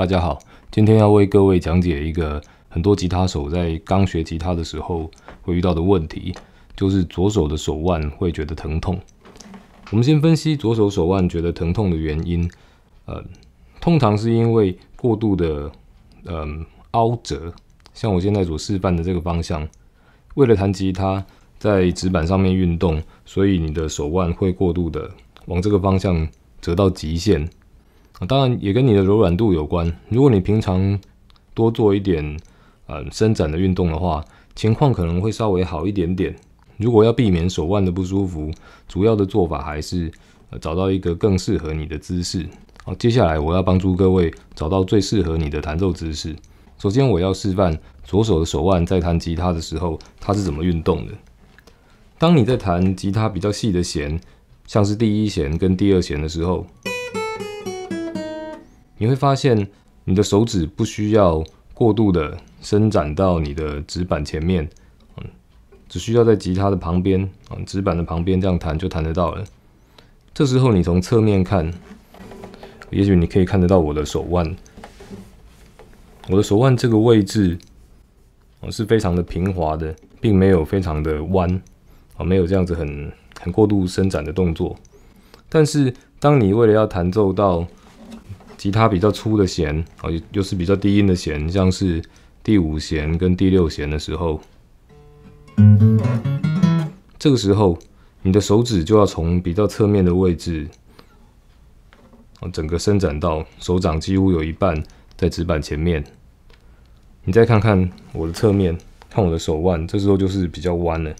大家好，今天要为各位讲解一个很多吉他手在刚学吉他的时候会遇到的问题，就是左手的手腕会觉得疼痛。我们先分析左手手腕觉得疼痛的原因，呃，通常是因为过度的，嗯，凹折，像我现在所示范的这个方向，为了弹吉他在纸板上面运动，所以你的手腕会过度的往这个方向折到极限。当然也跟你的柔软度有关。如果你平常多做一点呃伸展的运动的话，情况可能会稍微好一点点。如果要避免手腕的不舒服，主要的做法还是找到一个更适合你的姿势。好，接下来我要帮助各位找到最适合你的弹奏姿势。首先，我要示范左手的手腕在弹吉他的时候它是怎么运动的。当你在弹吉他比较细的弦，像是第一弦跟第二弦的时候。你会发现，你的手指不需要过度的伸展到你的指板前面，嗯，只需要在吉他的旁边嗯，指板的旁边这样弹就弹得到了。这时候你从侧面看，也许你可以看得到我的手腕，我的手腕这个位置，哦，是非常的平滑的，并没有非常的弯，啊，没有这样子很很过度伸展的动作。但是当你为了要弹奏到吉他比较粗的弦，哦，又是比较低音的弦，像是第五弦跟第六弦的时候，这个时候你的手指就要从比较侧面的位置，哦，整个伸展到手掌几乎有一半在指板前面。你再看看我的侧面，看我的手腕，这时候就是比较弯了。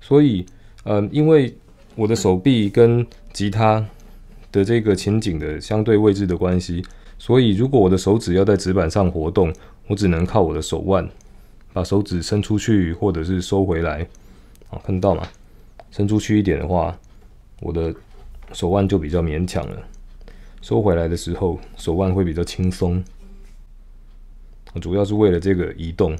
所以，嗯，因为我的手臂跟吉他。的这个前景的相对位置的关系，所以如果我的手指要在纸板上活动，我只能靠我的手腕把手指伸出去或者是收回来。啊，看得到吗？伸出去一点的话，我的手腕就比较勉强了；收回来的时候，手腕会比较轻松。主要是为了这个移动，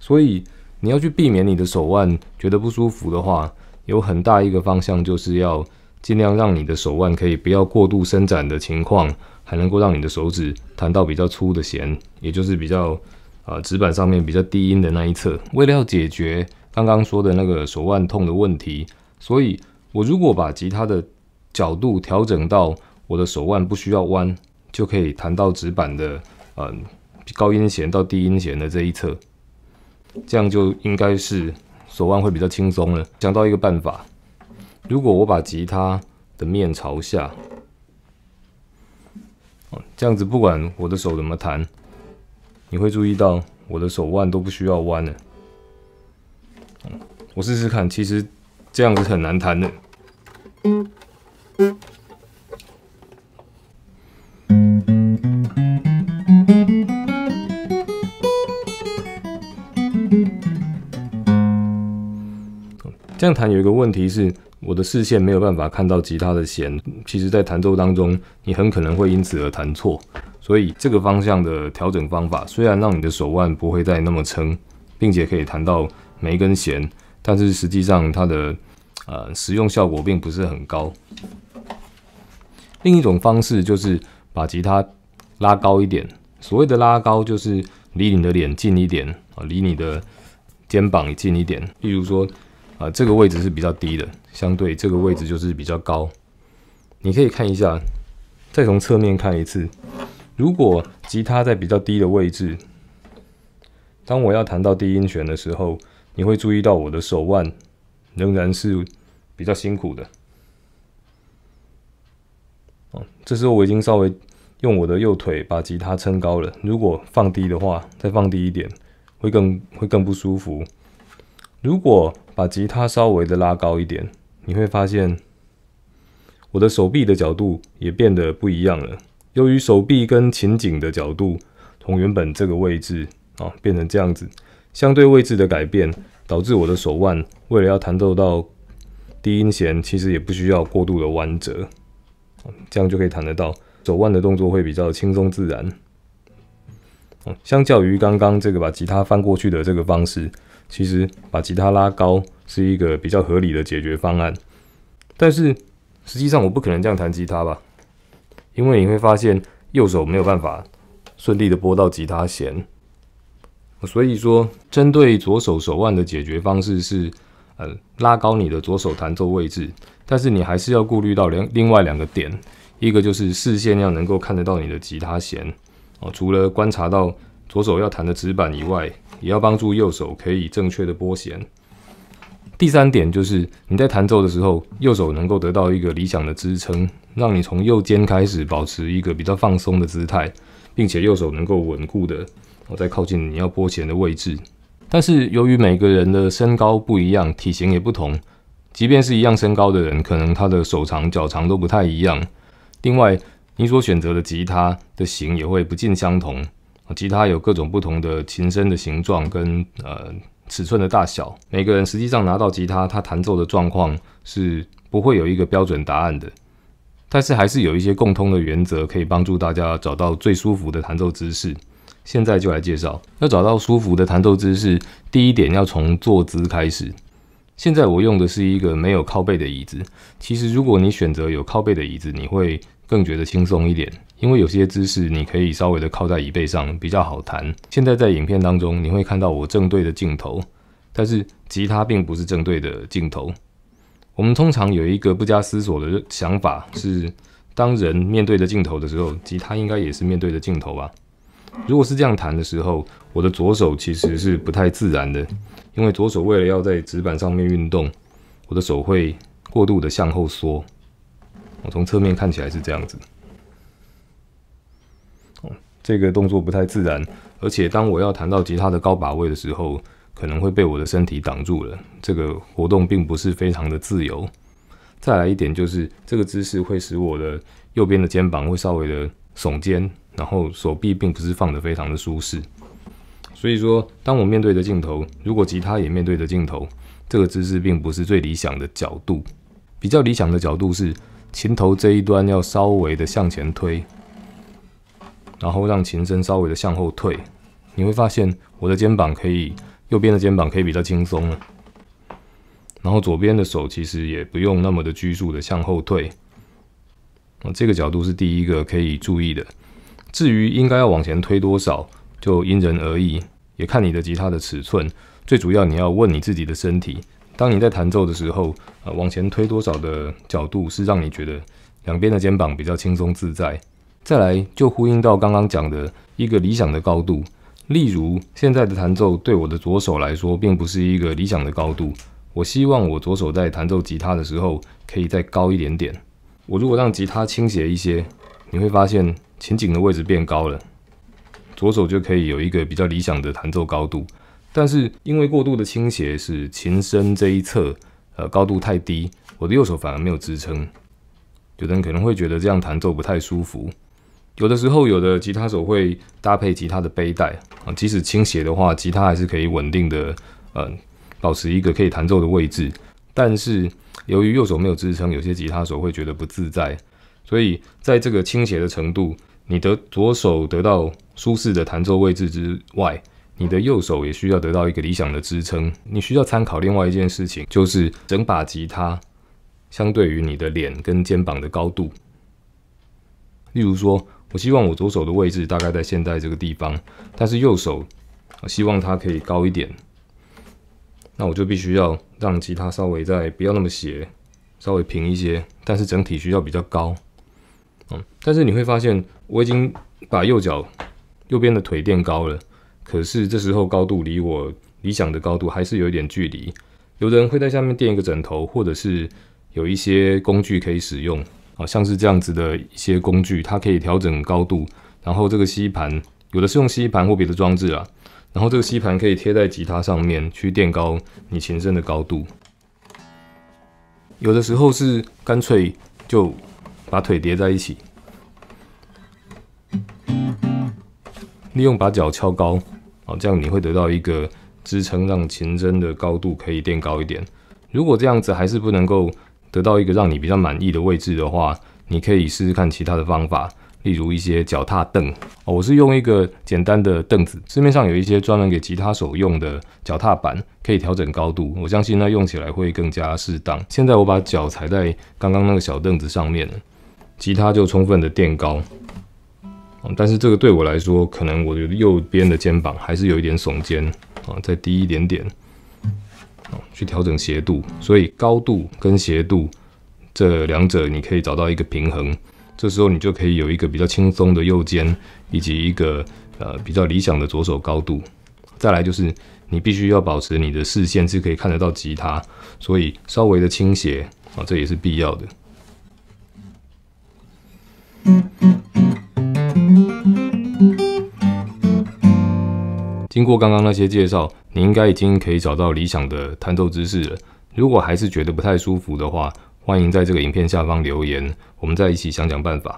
所以你要去避免你的手腕觉得不舒服的话，有很大一个方向就是要。尽量让你的手腕可以不要过度伸展的情况，还能够让你的手指弹到比较粗的弦，也就是比较呃指板上面比较低音的那一侧。为了要解决刚刚说的那个手腕痛的问题，所以我如果把吉他的角度调整到我的手腕不需要弯，就可以弹到指板的嗯高音弦到低音弦的这一侧，这样就应该是手腕会比较轻松了。想到一个办法。如果我把吉他的面朝下，这样子不管我的手怎么弹，你会注意到我的手腕都不需要弯了。我试试看，其实这样子很难弹的。这样弹有一个问题是，我的视线没有办法看到吉他的弦。其实，在弹奏当中，你很可能会因此而弹错。所以，这个方向的调整方法虽然让你的手腕不会再那么撑，并且可以弹到每一根弦，但是实际上它的呃实用效果并不是很高。另一种方式就是把吉他拉高一点。所谓的拉高，就是离你的脸近一点啊，离你的肩膀近一点。例如说。啊，这个位置是比较低的，相对这个位置就是比较高。你可以看一下，再从侧面看一次。如果吉他在比较低的位置，当我要弹到低音弦的时候，你会注意到我的手腕仍然是比较辛苦的。哦，这时候我已经稍微用我的右腿把吉他撑高了。如果放低的话，再放低一点，会更会更不舒服。如果把吉他稍微的拉高一点，你会发现我的手臂的角度也变得不一样了。由于手臂跟琴颈的角度从原本这个位置啊变成这样子，相对位置的改变，导致我的手腕为了要弹奏到低音弦，其实也不需要过度的弯折，这样就可以弹得到，手腕的动作会比较轻松自然。相较于刚刚这个把吉他翻过去的这个方式。其实把吉他拉高是一个比较合理的解决方案，但是实际上我不可能这样弹吉他吧，因为你会发现右手没有办法顺利的拨到吉他弦。所以说，针对左手手腕的解决方式是，呃，拉高你的左手弹奏位置，但是你还是要顾虑到两另外两个点，一个就是视线要能够看得到你的吉他弦，哦，除了观察到左手要弹的指板以外。也要帮助右手可以正确的拨弦。第三点就是你在弹奏的时候，右手能够得到一个理想的支撑，让你从右肩开始保持一个比较放松的姿态，并且右手能够稳固的在靠近你要拨弦的位置。但是由于每个人的身高不一样，体型也不同，即便是一样身高的人，可能他的手长脚长都不太一样。另外，你所选择的吉他的型也会不尽相同。吉他有各种不同的琴身的形状跟呃尺寸的大小，每个人实际上拿到吉他，他弹奏的状况是不会有一个标准答案的，但是还是有一些共通的原则可以帮助大家找到最舒服的弹奏姿势。现在就来介绍，要找到舒服的弹奏姿势，第一点要从坐姿开始。现在我用的是一个没有靠背的椅子，其实如果你选择有靠背的椅子，你会更觉得轻松一点。因为有些姿势，你可以稍微的靠在椅背上比较好弹。现在在影片当中，你会看到我正对的镜头，但是吉他并不是正对的镜头。我们通常有一个不加思索的想法是，当人面对着镜头的时候，吉他应该也是面对着镜头吧？如果是这样弹的时候，我的左手其实是不太自然的，因为左手为了要在纸板上面运动，我的手会过度的向后缩。我从侧面看起来是这样子。这个动作不太自然，而且当我要弹到吉他的高把位的时候，可能会被我的身体挡住了。这个活动并不是非常的自由。再来一点就是，这个姿势会使我的右边的肩膀会稍微的耸肩，然后手臂并不是放得非常的舒适。所以说，当我面对着镜头，如果吉他也面对着镜头，这个姿势并不是最理想的角度。比较理想的角度是，琴头这一端要稍微的向前推。然后让琴身稍微的向后退，你会发现我的肩膀可以，右边的肩膀可以比较轻松了。然后左边的手其实也不用那么的拘束的向后退。啊，这个角度是第一个可以注意的。至于应该要往前推多少，就因人而异，也看你的吉他的尺寸。最主要你要问你自己的身体，当你在弹奏的时候，往前推多少的角度是让你觉得两边的肩膀比较轻松自在。再来就呼应到刚刚讲的一个理想的高度，例如现在的弹奏对我的左手来说并不是一个理想的高度。我希望我左手在弹奏吉他的时候可以再高一点点。我如果让吉他倾斜一些，你会发现琴颈的位置变高了，左手就可以有一个比较理想的弹奏高度。但是因为过度的倾斜使琴身这一侧呃高度太低，我的右手反而没有支撑。有的人可能会觉得这样弹奏不太舒服。有的时候，有的吉他手会搭配吉他的背带啊，即使倾斜的话，吉他还是可以稳定的，嗯，保持一个可以弹奏的位置。但是由于右手没有支撑，有些吉他手会觉得不自在。所以在这个倾斜的程度，你的左手得到舒适的弹奏位置之外，你的右手也需要得到一个理想的支撑。你需要参考另外一件事情，就是整把吉他相对于你的脸跟肩膀的高度。例如说。我希望我左手的位置大概在现在这个地方，但是右手希望它可以高一点，那我就必须要让吉他稍微再不要那么斜，稍微平一些，但是整体需要比较高。嗯，但是你会发现我已经把右脚右边的腿垫高了，可是这时候高度离我理想的高度还是有一点距离。有的人会在下面垫一个枕头，或者是有一些工具可以使用。好像是这样子的一些工具，它可以调整高度，然后这个吸盘有的是用吸盘或别的装置啊，然后这个吸盘可以贴在吉他上面，去垫高你琴身的高度。有的时候是干脆就把腿叠在一起，利用把脚翘高，哦，这样你会得到一个支撑，让琴针的高度可以垫高一点。如果这样子还是不能够。得到一个让你比较满意的位置的话，你可以试试看其他的方法，例如一些脚踏凳。哦。我是用一个简单的凳子，市面上有一些专门给吉他手用的脚踏板，可以调整高度。我相信那用起来会更加适当。现在我把脚踩在刚刚那个小凳子上面了，吉他就充分的垫高。但是这个对我来说，可能我觉得右边的肩膀还是有一点耸肩啊，再低一点点。去调整斜度，所以高度跟斜度这两者你可以找到一个平衡，这时候你就可以有一个比较轻松的右肩，以及一个呃比较理想的左手高度。再来就是你必须要保持你的视线是可以看得到吉他，所以稍微的倾斜啊，这也是必要的。经过刚刚那些介绍，你应该已经可以找到理想的摊豆姿势了。如果还是觉得不太舒服的话，欢迎在这个影片下方留言，我们再一起想想办法。